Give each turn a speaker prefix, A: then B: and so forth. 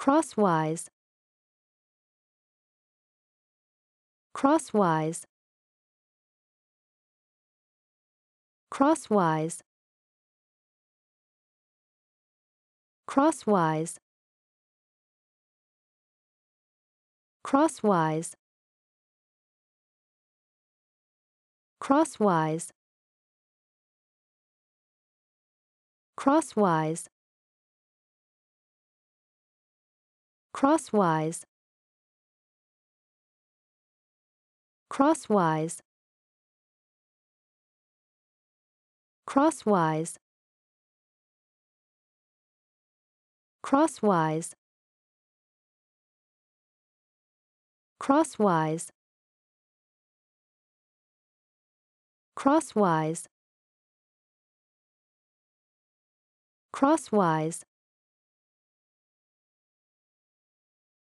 A: crosswise crosswise crosswise crosswise crosswise crosswise crosswise crosswise crosswise crosswise crosswise crosswise crosswise crosswise